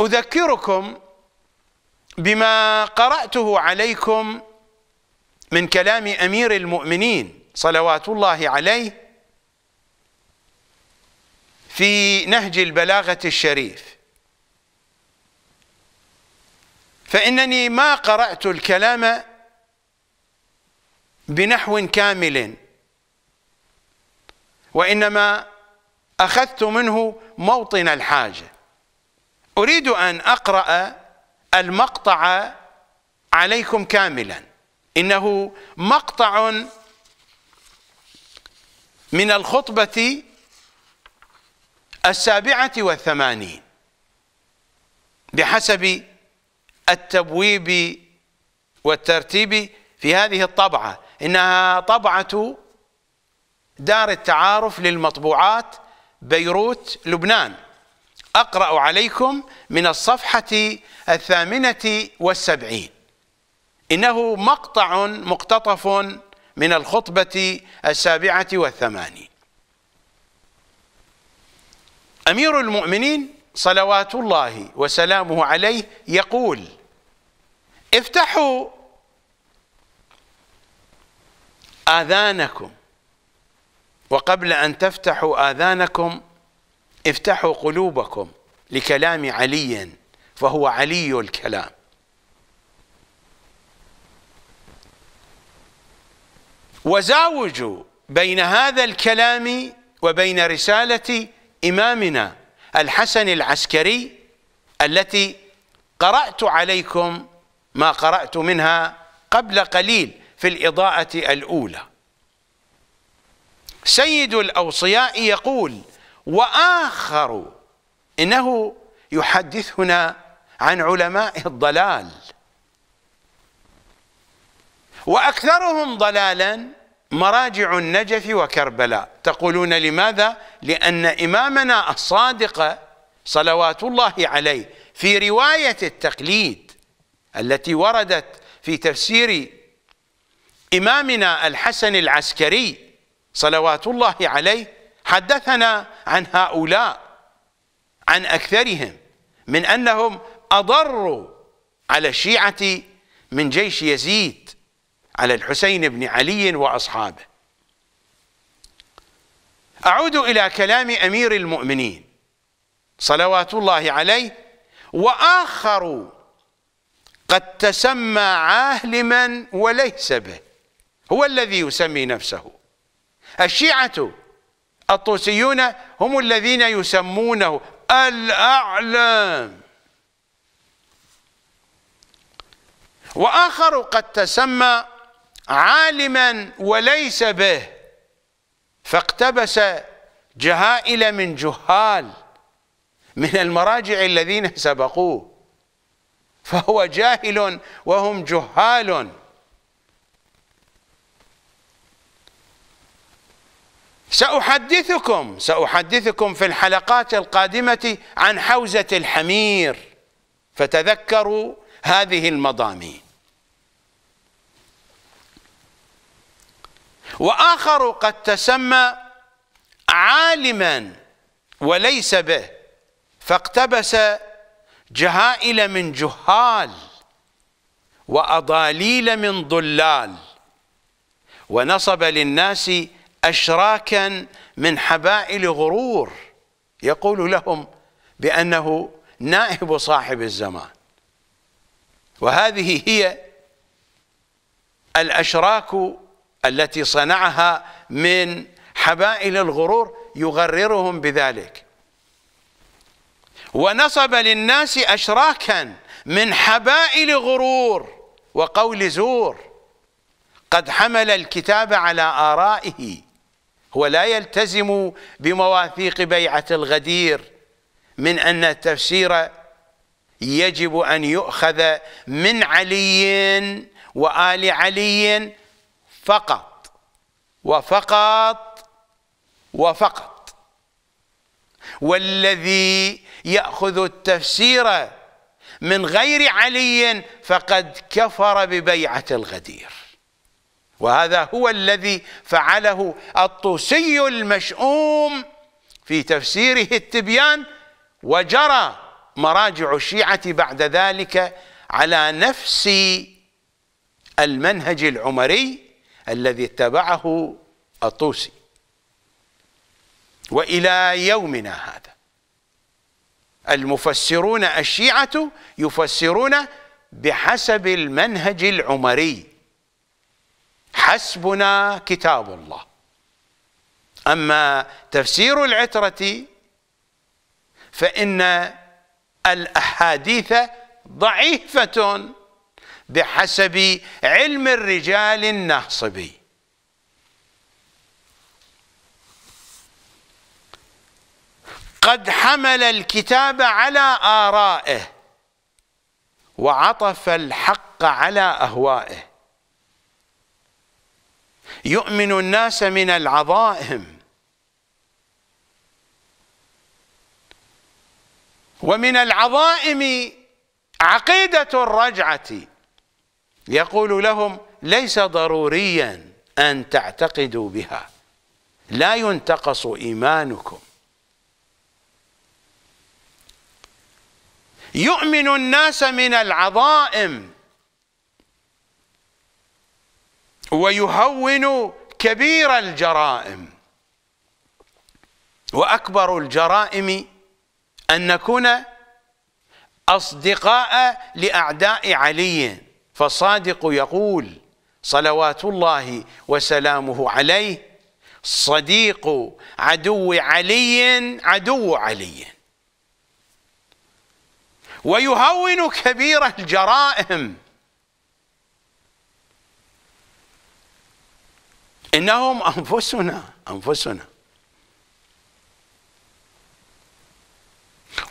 أذكركم بما قرأته عليكم من كلام أمير المؤمنين صلوات الله عليه في نهج البلاغة الشريف فإنني ما قرأت الكلام بنحو كامل وإنما أخذت منه موطن الحاجة أريد أن أقرأ المقطع عليكم كاملا إنه مقطع من الخطبة السابعة والثمانين بحسب التبويب والترتيب في هذه الطبعة إنها طبعة دار التعارف للمطبوعات بيروت لبنان أقرأ عليكم من الصفحة الثامنة والسبعين إنه مقطع مقتطف من الخطبة السابعة والثمانين أمير المؤمنين صلوات الله وسلامه عليه يقول افتحوا آذانكم وقبل أن تفتحوا آذانكم افتحوا قلوبكم لكلام علي فهو علي الكلام وزاوجوا بين هذا الكلام وبين رسالة إمامنا الحسن العسكري التي قرأت عليكم ما قرأت منها قبل قليل في الإضاءة الأولى سيد الأوصياء يقول وآخر إنه يحدثنا عن علماء الضلال وأكثرهم ضلالا مراجع النجف وكربلاء تقولون لماذا؟ لأن إمامنا الصادق صلوات الله عليه في رواية التقليد التي وردت في تفسير إمامنا الحسن العسكري صلوات الله عليه حدثنا عن هؤلاء عن أكثرهم من أنهم أضروا على الشيعة من جيش يزيد على الحسين بن علي وأصحابه أعود إلى كلام أمير المؤمنين صلوات الله عليه وآخر قد تسمى عالما وليس به هو الذي يسمي نفسه الشيعة الطوسيون هم الذين يسمونه الأعلم وآخر قد تسمى عالما وليس به فاقتبس جهائل من جهال من المراجع الذين سبقوه فهو جاهل وهم جهال سأحدثكم سأحدثكم في الحلقات القادمة عن حوزة الحمير فتذكروا هذه المضامين وآخر قد تسمى عالما وليس به فاقتبس جهائل من جهال وأضاليل من ضلال ونصب للناس أشراكا من حبائل غرور يقول لهم بأنه نائب صاحب الزمان وهذه هي الأشراك التي صنعها من حبائل الغرور يغررهم بذلك ونصب للناس أشراكا من حبائل غرور وقول زور قد حمل الكتاب على آرائه هو لا يلتزم بمواثيق بيعة الغدير من أن التفسير يجب أن يؤخذ من علي وآل علي فقط وفقط وفقط والذي يأخذ التفسير من غير علي فقد كفر ببيعة الغدير وهذا هو الذي فعله الطوسي المشؤوم في تفسيره التبيان وجرى مراجع الشيعة بعد ذلك على نفس المنهج العمري الذي اتبعه الطوسي وإلى يومنا هذا المفسرون الشيعة يفسرون بحسب المنهج العمري حسبنا كتاب الله أما تفسير العترة فإن الأحاديث ضعيفة بحسب علم الرجال النهصبي قد حمل الكتاب على آرائه وعطف الحق على أهوائه يؤمن الناس من العظائم ومن العظائم عقيدة الرجعة يقول لهم ليس ضروريا أن تعتقدوا بها لا ينتقص إيمانكم يؤمن الناس من العظائم ويهون كبير الجرائم واكبر الجرائم ان نكون اصدقاء لاعداء علي فالصادق يقول صلوات الله وسلامه عليه صديق عدو علي عدو علي ويهون كبير الجرائم إنهم أنفسنا أنفسنا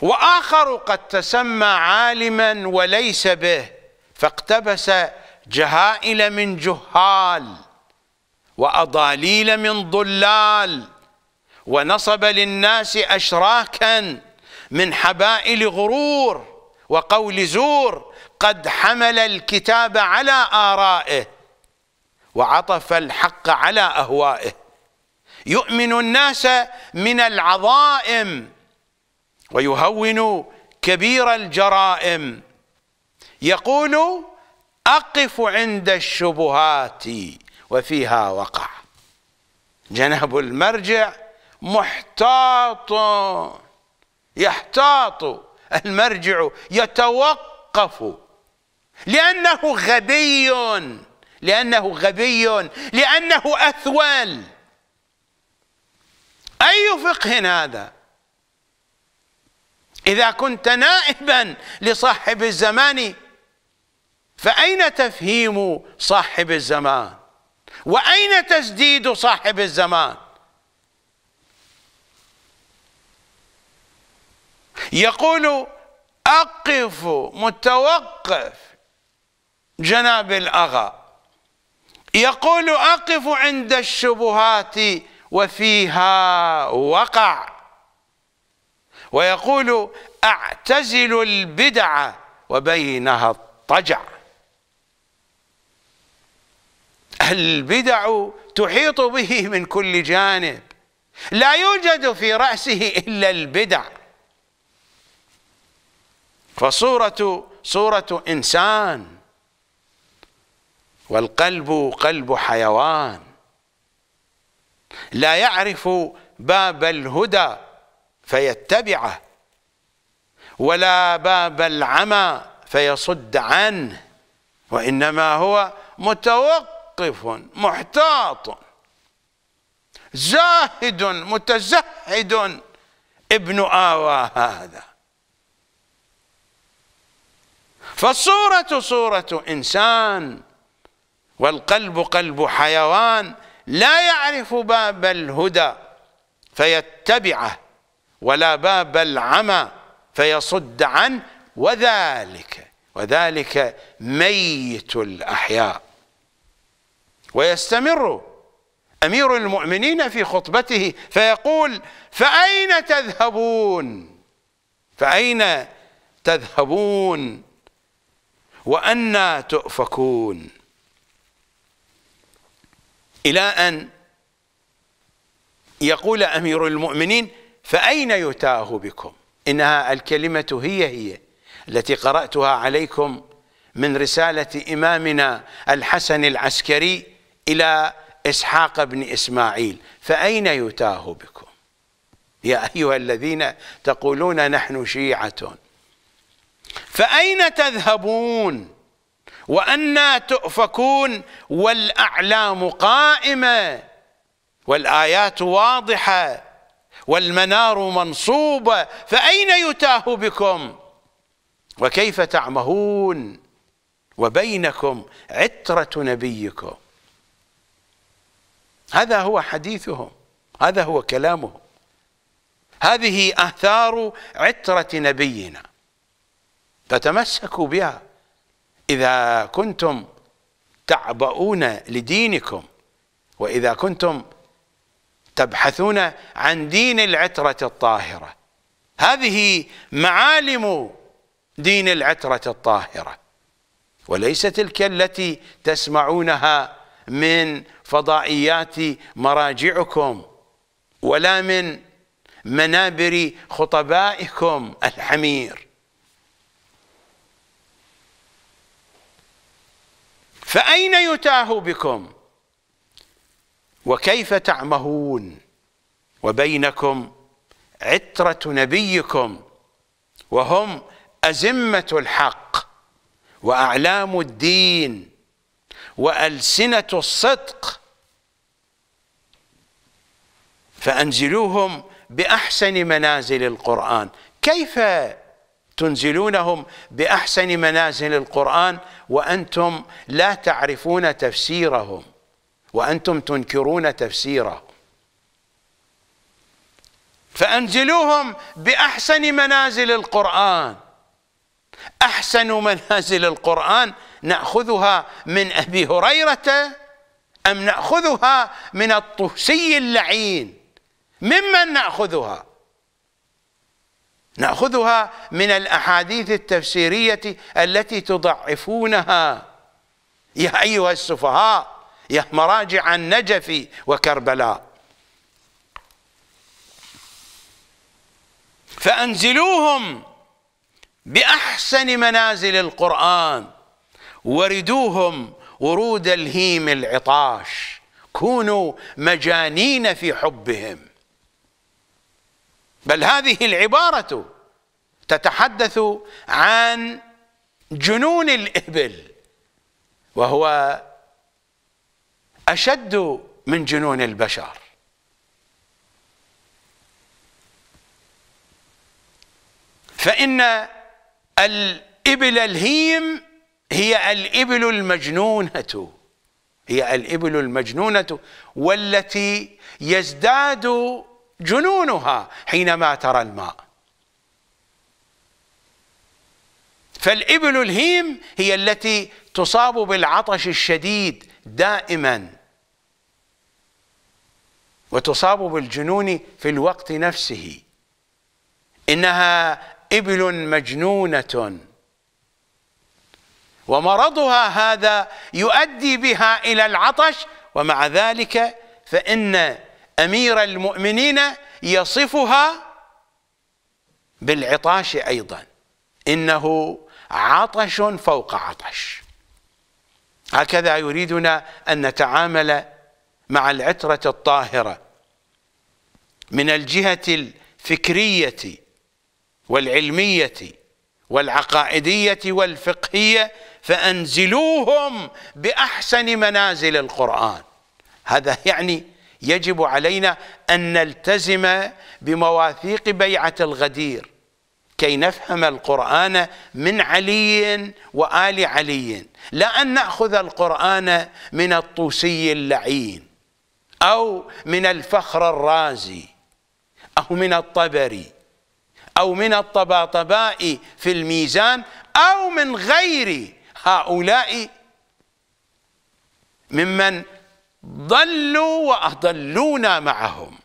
وآخر قد تسمى عالما وليس به فاقتبس جهائل من جهال وأضاليل من ضلال ونصب للناس أشراكا من حبائل غرور وقول زور قد حمل الكتاب على آرائه وعطف الحق على أهوائه يؤمن الناس من العظائم ويهون كبير الجرائم يقول أقف عند الشبهات وفيها وقع جناب المرجع محتاط يحتاط المرجع يتوقف لأنه غبي لأنه غبي لأنه أثول أي فقه هذا إذا كنت نائبا لصاحب الزمان فأين تفهيم صاحب الزمان وأين تسديد صاحب الزمان يقول أقف متوقف جناب الأغا يقول أقف عند الشبهات وفيها وقع ويقول أعتزل البدع وبينها الطجع البدع تحيط به من كل جانب لا يوجد في رأسه إلا البدع فصورة صورة إنسان والقلب قلب حيوان لا يعرف باب الهدى فيتبعه ولا باب العمى فيصد عنه وإنما هو متوقف محتاط زاهد متزهد ابن آوى هذا فالصورة صورة إنسان والقلب قلب حيوان لا يعرف باب الهدى فيتبعه ولا باب العمى فيصد عنه وذلك وذلك ميت الأحياء ويستمر أمير المؤمنين في خطبته فيقول فأين تذهبون فأين تذهبون وأنا تؤفكون إلى أن يقول أمير المؤمنين فأين يتاه بكم إنها الكلمة هي هي التي قرأتها عليكم من رسالة إمامنا الحسن العسكري إلى إسحاق بن إسماعيل فأين يتاه بكم يا أيها الذين تقولون نحن شيعة فأين تذهبون وأنا تؤفكون والأعلام قائمة والآيات واضحة والمنار منصوبة فأين يتاه بكم وكيف تعمهون وبينكم عترة نبيكم هذا هو حديثهم هذا هو كلامهم هذه أثار عترة نبينا فتمسكوا بها إذا كنتم تعبؤون لدينكم وإذا كنتم تبحثون عن دين العترة الطاهرة هذه معالم دين العترة الطاهرة وليست تلك التي تسمعونها من فضائيات مراجعكم ولا من منابر خطبائكم الحمير فأين يتاه بكم وكيف تعمهون وبينكم عترة نبيكم وهم أزمة الحق وأعلام الدين وألسنة الصدق فأنزلوهم بأحسن منازل القرآن كيف تنزلونهم باحسن منازل القران وانتم لا تعرفون تفسيرهم وانتم تنكرون تفسيره فانزلوهم باحسن منازل القران احسن منازل القران ناخذها من ابي هريره ام ناخذها من الطوسي اللعين ممن ناخذها ناخذها من الاحاديث التفسيريه التي تضعفونها يا ايها السفهاء يا مراجع النجف وكربلاء فانزلوهم باحسن منازل القران وردوهم ورود الهيم العطاش كونوا مجانين في حبهم بل هذه العبارة تتحدث عن جنون الإبل وهو أشد من جنون البشر فإن الإبل الهيم هي الإبل المجنونة هي الإبل المجنونة والتي يزداد جنونها حينما ترى الماء فالإبل الهيم هي التي تصاب بالعطش الشديد دائما وتصاب بالجنون في الوقت نفسه إنها إبل مجنونة ومرضها هذا يؤدي بها إلى العطش ومع ذلك فإن امير المؤمنين يصفها بالعطاش ايضا انه عطش فوق عطش هكذا يريدنا ان نتعامل مع العتره الطاهره من الجهه الفكريه والعلميه والعقائديه والفقهيه فانزلوهم باحسن منازل القران هذا يعني يجب علينا أن نلتزم بمواثيق بيعة الغدير كي نفهم القرآن من علي وآل علي لا أن نأخذ القرآن من الطوسي اللعين أو من الفخر الرازي أو من الطبري أو من الطباطباء في الميزان أو من غير هؤلاء ممن ضلوا وأضلونا معهم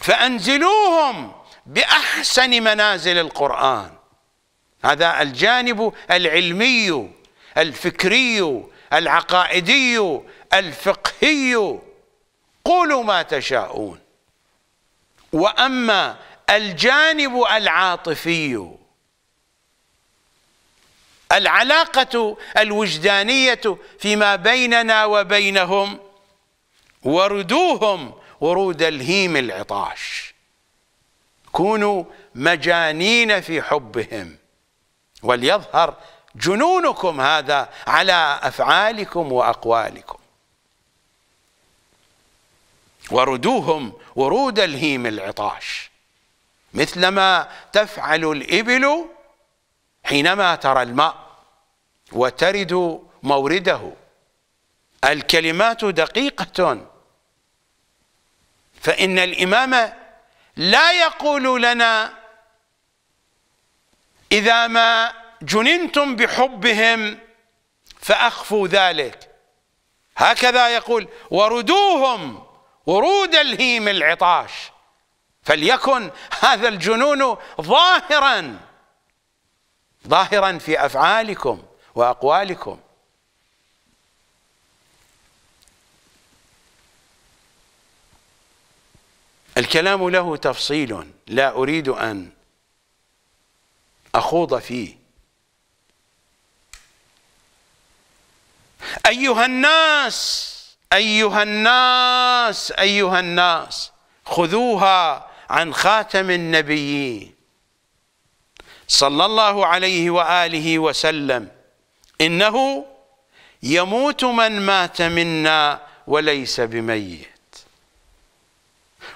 فأنزلوهم بأحسن منازل القرآن هذا الجانب العلمي الفكري العقائدي الفقهي قولوا ما تشاءون وأما الجانب العاطفي العلاقة الوجدانية فيما بيننا وبينهم وردوهم ورود الهيم العطاش كونوا مجانين في حبهم وليظهر جنونكم هذا على أفعالكم وأقوالكم وردوهم ورود الهيم العطاش مثلما تفعل الإبل حينما ترى الماء وترد مورده الكلمات دقيقة فإن الإمام لا يقول لنا إذا ما جننتم بحبهم فأخفوا ذلك هكذا يقول وردوهم ورود الهيم العطاش فليكن هذا الجنون ظاهراً ظاهرا في أفعالكم وأقوالكم الكلام له تفصيل لا أريد أن أخوض فيه أيها الناس أيها الناس أيها الناس خذوها عن خاتم النبيين صلى الله عليه وآله وسلم إنه يموت من مات منا وليس بميت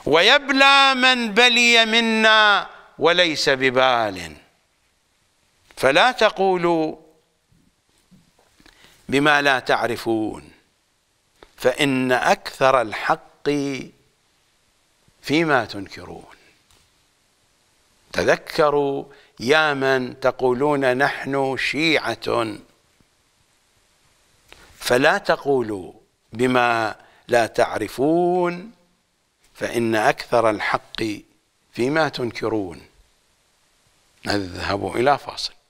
ويبلى من بلي منا وليس ببال فلا تقولوا بما لا تعرفون فإن أكثر الحق فيما تنكرون تذكروا يا من تقولون نحن شيعة فلا تقولوا بما لا تعرفون فإن أكثر الحق فيما تنكرون نذهب إلى فاصل